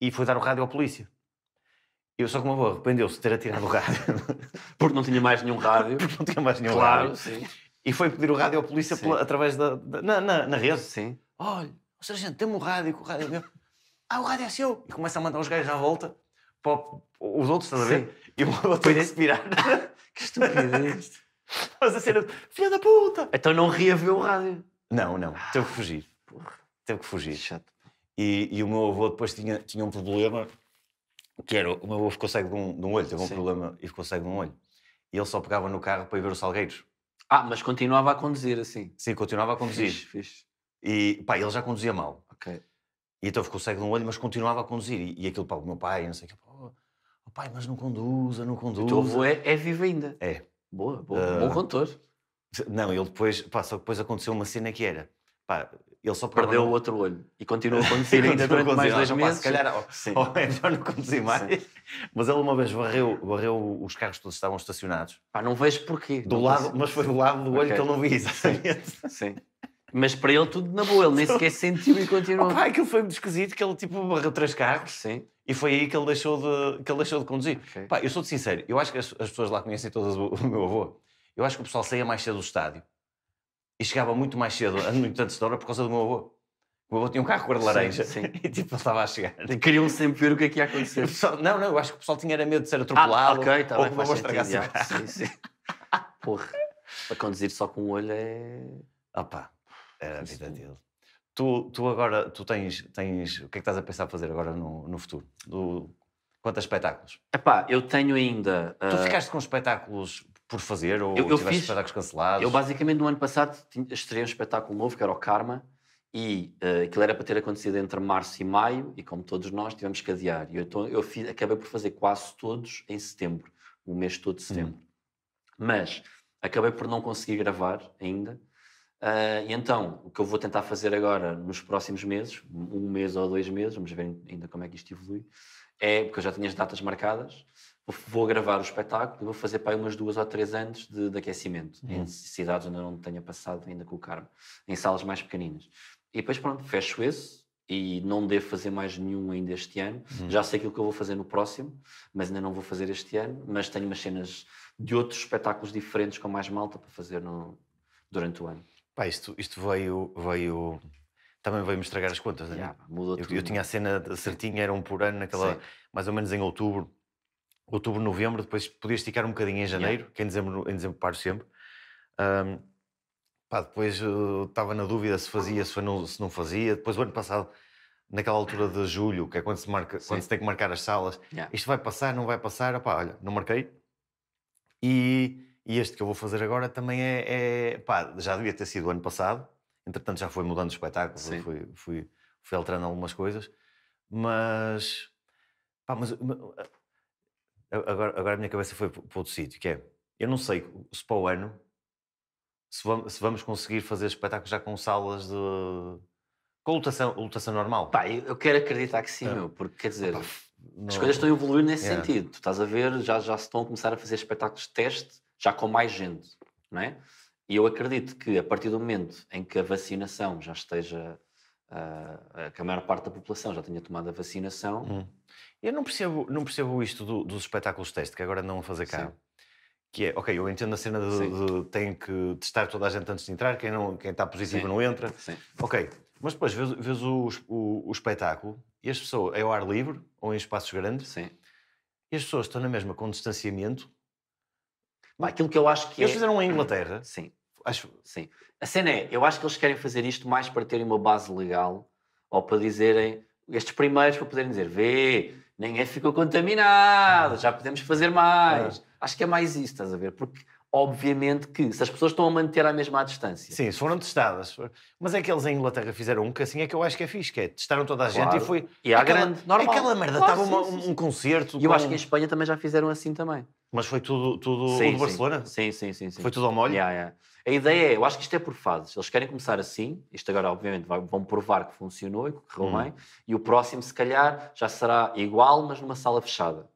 e foi dar o rádio à polícia. Eu só como avô arrependeu-se de ter atirado o rádio. Porque não tinha mais nenhum rádio. Porque não tinha mais nenhum claro, rádio. Sim. E foi pedir o rádio à polícia pela, através da, da, na, na, na rede. Sim. Olha, oh, o sargento, tem um rádio, o rádio é meu. ah, o rádio é seu. E começa a mandar os gajos à volta o, os outros, estás a ver? Sim. E o outro a é. respirar. que estupidez. Mas a cena, filha da puta! Então não ria viu o rádio. Não, não, ah, teve que fugir. Porra. Teve que fugir. Chato. E, e o meu avô depois tinha, tinha um problema, que era, o meu avô ficou cego de um, de um olho, teve um Sim. problema e ficou cego de um olho. E ele só pegava no carro para ir ver os salgueiros. Ah, mas continuava a conduzir assim? Sim, continuava a conduzir. Fixe, fixe. E, pá, ele já conduzia mal. Ok. E então ficou cego de um olho, mas continuava a conduzir. E, e aquilo para o meu pai, não sei o que. Oh, oh, pai, mas não conduza, não conduza. O teu avô é, é vivo ainda. É. Boa, boa uh, bom ah, condutor. Não, ele depois, pá, só depois aconteceu uma cena que era, pá, ele só perdeu o outro olho e continua a conduzir ainda durante mais dois ah, meses. Se calhar, ou, ou é melhor não conduzir mais. Sim. Mas ele uma vez varreu, varreu os carros todos estavam estacionados. Pá, não vejo porquê. Do lado, mas foi do lado do olho okay. que ele não via, exatamente. Sim. Sim. Mas para ele tudo na boa, ele nem sequer sentiu e continuou. que aquilo foi muito esquisito que ele tipo barreu três carros Sim. e foi aí que ele deixou de, que ele deixou de conduzir. Okay. Pá, eu sou-te sincero, eu acho que as, as, pessoas lá conhecem todas o, o meu avô. Eu acho que o pessoal saía mais cedo do estádio e chegava muito mais cedo, muito antes da hora, por causa do meu avô. O meu avô tinha um carro cor de laranja sim, sim. e tipo, ele estava a chegar. Queriam sempre ver o que é que ia acontecer. Pessoal, não, não, eu acho que o pessoal tinha era medo de ser ah, atropelado ah, ok, tá ou que o avô estragasse Sim, sim. Porra, para conduzir só com um olho é... Opa, era a vida dele. Tu, tu agora, tu tens, tens, o que é que estás a pensar fazer agora no, no futuro? Do, quantos espetáculos? Epá, eu tenho ainda... Uh... Tu ah, ficaste com espetáculos por fazer ou eu, eu tiveste fiz, espetáculos cancelados? Eu basicamente no ano passado estreiei um espetáculo novo que era o Karma e uh, aquilo era para ter acontecido entre março e maio e como todos nós tivemos que adiar. E eu, então eu fiz, acabei por fazer quase todos em setembro, o mês todo de hum. setembro. Mas acabei por não conseguir gravar ainda Uh, e então, o que eu vou tentar fazer agora, nos próximos meses, um mês ou dois meses, vamos ver ainda como é que isto evolui, é, porque eu já tinha as datas marcadas, vou gravar o espetáculo e vou fazer para aí umas duas ou três antes de, de aquecimento, uhum. em cidades onde eu não tenha passado ainda colocar-me, em salas mais pequeninas. E depois, pronto, fecho esse e não devo fazer mais nenhum ainda este ano. Uhum. Já sei aquilo que eu vou fazer no próximo, mas ainda não vou fazer este ano. Mas tenho umas cenas de outros espetáculos diferentes com mais malta para fazer no, durante o ano. Pá, isto, isto veio, veio. Também veio-me estragar as contas, né? mudou eu, tudo. eu tinha a cena certinha, era um por ano, naquela, mais ou menos em outubro, outubro, novembro, depois podia esticar um bocadinho em janeiro, yeah. que em dezembro, em dezembro paro sempre. Um, pá, depois eh, estava na dúvida se fazia, se não, se não fazia. Depois, o ano passado, naquela altura de julho, que é quando se, marca, quando se tem que marcar as salas, yeah. isto vai passar, não vai passar, opá, olha, não marquei. E e este que eu vou fazer agora também é, é pá, já devia ter sido ano passado, entretanto já foi mudando de espetáculo, fui, fui, fui, alterando algumas coisas, mas, pá, mas agora, agora a minha cabeça foi para outro sítio, que é, eu não sei se para o ano, se vamos, se vamos conseguir fazer espetáculos já com salas de... com lotação, lotação normal. Pá, eu quero acreditar que sim, é. meu, porque quer dizer... Opa, as não... coisas estão a evoluir nesse sentido. Tu estás a ver, já, já se estão a começar a fazer espetáculos de teste já com mais gente, não é? E eu acredito que a partir do momento em que a vacinação já esteja, uh, que a maior parte da população já tenha tomado a vacinação. Hum. Eu não percebo, não percebo isto do, dos espetáculos teste, que agora não vão fazer cá. Sim. Que é, ok, eu entendo a cena de, de, de tem que testar toda a gente antes de entrar, quem, não, quem está positivo Sim. não entra. Sim. Ok, mas depois vês, vês o, o, o, espetáculo e as pessoas, é ao ar livre ou em espaços grandes, Sim. e as pessoas estão na mesma com distanciamento, Aquilo que eu acho que Eles é... fizeram em Inglaterra? Sim. Acho... Sim. A cena é, eu acho que eles querem fazer isto mais para terem uma base legal ou para dizerem, estes primeiros para poderem dizer, vê, ninguém ficou contaminado, já podemos fazer mais. É. Acho que é mais isso, estás a ver? Porque obviamente que se as pessoas estão a manter à mesma à distância. Sim, foram testadas. Mas é que eles em Inglaterra fizeram um que assim é que eu acho que é fixe, que é, testaram toda a claro. gente e foi... E à aquela, grande, normal. Aquela merda, estava claro, um, um, concerto... E eu com... acho que em Espanha também já fizeram assim também. Mas foi tudo, tudo sim, o do Barcelona? Sim, sim, sim. sim. Foi tudo ao molho? Yeah, yeah. A ideia é, eu acho que isto é por fases. Eles querem começar assim, isto agora, obviamente, vão provar que funcionou e que correu hum. bem, e o próximo, se calhar, já será igual, mas numa sala fechada.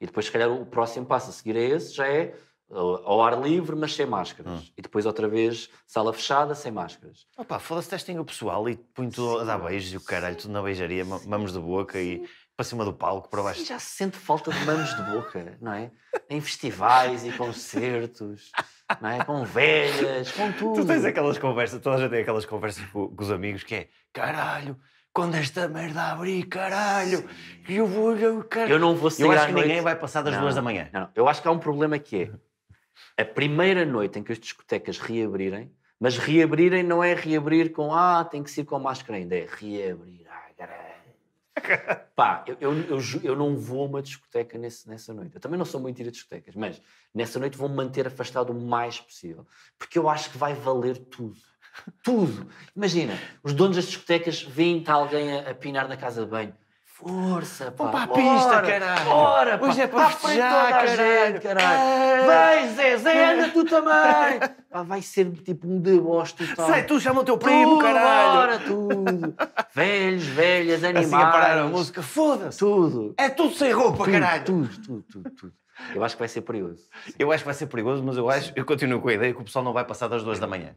E depois, se calhar, o próximo passo a seguir a esse já é eh, ao ar livre, mas sem máscaras. Hum. E depois, outra vez, sala fechada, sem máscaras. Opa, foda-se, testem o pessoal e põe tudo a dar beijos e o caralho, tudo na beijaria, mamos de boca e para cima do palco, para baixo. Sim, já se sente falta de manos de boca, não é? Em festivais e concertos, não é? Com velhas, com tudo. Tu tens aquelas conversas, toda a gente tem aquelas conversas com, os amigos que é caralho, quando esta merda abrir, caralho, eu vou. Eu, car... eu não vou sair. Eu acho que noite. ninguém vai passar das não, duas da manhã. Não, não. Eu acho que há um problema que é a primeira noite em que as discotecas reabrirem, mas reabrirem não é reabrir com ah, tem que ser com máscara ainda, é reabrir Pá, eu, eu, eu, eu, não vou a uma discoteca nesse, nessa noite. Eu também não sou muito ir a discotecas, mas nessa noite vou-me manter afastado o mais possível. Porque eu acho que vai valer tudo. Tudo. Imagina, os donos das discotecas veem-te alguém a, a pinar na casa de banho Força, pá. Opa, a pista, Bora, caralho. Bora, pá. Hoje é para tá festejar, caralho. caralho. Vai, Zé, Zé, anda tu também. pá, vai ser tipo um deboche total. Sai tu, chama o teu primo, tudo, caralho. Bora, tudo. Velhos, velhas, assim animais. Assim a parar a música, foda-se. Tudo. É tudo sem roupa, tudo, caralho. Tudo, tudo, tudo, tudo. Eu acho que vai ser perigoso. Sim. Eu acho que vai ser perigoso, mas eu acho, eu continuo com a ideia que o pessoal não vai passar das duas da manhã.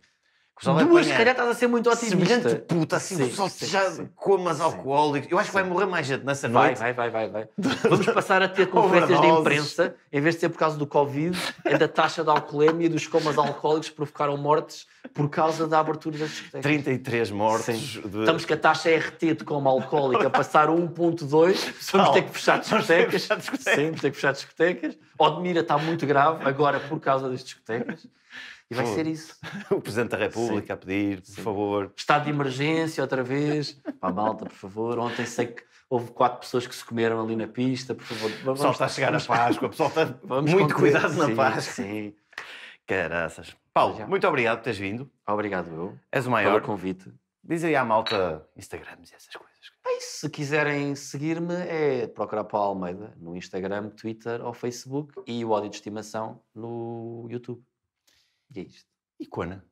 Duas, se calhar estás a ser muito otimista. Semelhante puta, assim, sim, só sim, já sim. comas sim. alcoólicos. Eu acho que vai morrer mais gente nessa noite. Vai, vai, vai, vai. Vamos passar a ter conferências de imprensa, em vez de ser por causa do Covid, é da taxa de alcoolemia e dos comas alcoólicos que provocaram mortes por causa da abertura das discotecas. 33 mortes. De... Estamos com a taxa é RT de coma alcoólica passar 1.2, vamos ter que fechar discotecas. Sim, vamos ter que fechar discotecas. Odmira está muito grave agora por causa das discotecas. E vai Pô, ser isso. O Presidente da República Sim. a pedir, por Sim. favor. Estado de emergência outra vez. Para a malta, por favor. Ontem sei que houve quatro pessoas que se comeram ali na pista, por favor. Vamos, o pessoal está a chegar vamos, a Páscoa, o pessoal está vamos muito cuidado na sim, Páscoa. Sim. Caraças. Paulo, Já. muito obrigado por teres vindo. Obrigado eu. És o maior. Pelo convite. Diz aí à malta Instagrams e essas coisas. Bem, se quiserem seguir-me, é procurar Paulo Almeida no Instagram, Twitter ou Facebook e o ódio de estimação no YouTube. E é isto. Icona.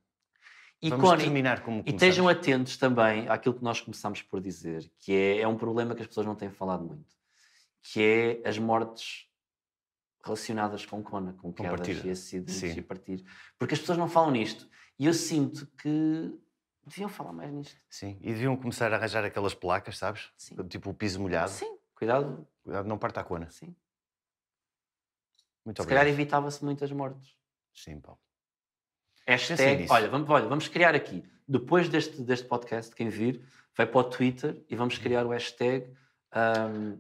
Icona. Vamos terminar como começamos. E estejam atentos também àquilo que nós começámos por dizer, que é, é um problema que as pessoas não têm falado muito, que é as mortes relacionadas com Kona, com, com quedas e acidentes e partir. Porque as pessoas não falam nisto. E eu sinto que deviam falar mais nisto. Sim, e deviam começar a arranjar aquelas placas, sabes? Sim. Tipo o piso molhado. Sim, cuidado. Cuidado, não parta a Kona. Sim. Muito se obrigado. calhar evitava-se muitas mortes. Sim, Paulo. Hashtag, olha, vamos, olha, vamos criar aqui. Depois deste, deste podcast, quem vir, vai para o Twitter e vamos criar o hashtag. Um,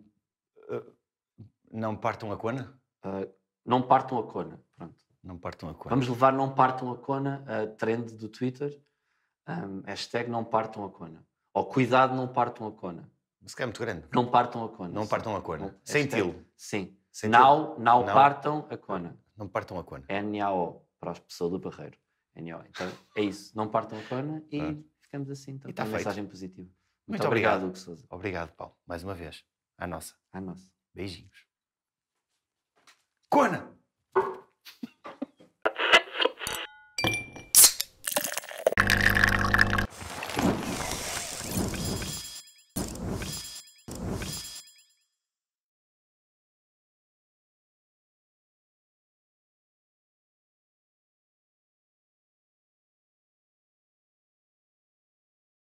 não partam a cona? Uh, não partam a cona. Pronto. Não partam a cona. Vamos levar não partam a cona, a trend do Twitter. Um, hashtag não partam a cona. Ou cuidado, não partam a cona. Isso que é muito grande. Não partam a cona. Não sim. partam a cona. Sem til. Sim. Sem now, now, não. partam a cona. Não partam a cona. N-A-O, para as pessoas do Barreiro. Então é isso, não partam a cona e ah. ficamos assim. Então, e tá uma mensagem positiva. Muito, Muito obrigado, obrigado, Hugo Souza. Obrigado, Paulo. Mais uma vez, à nossa. À nossa. Beijinhos. Cona!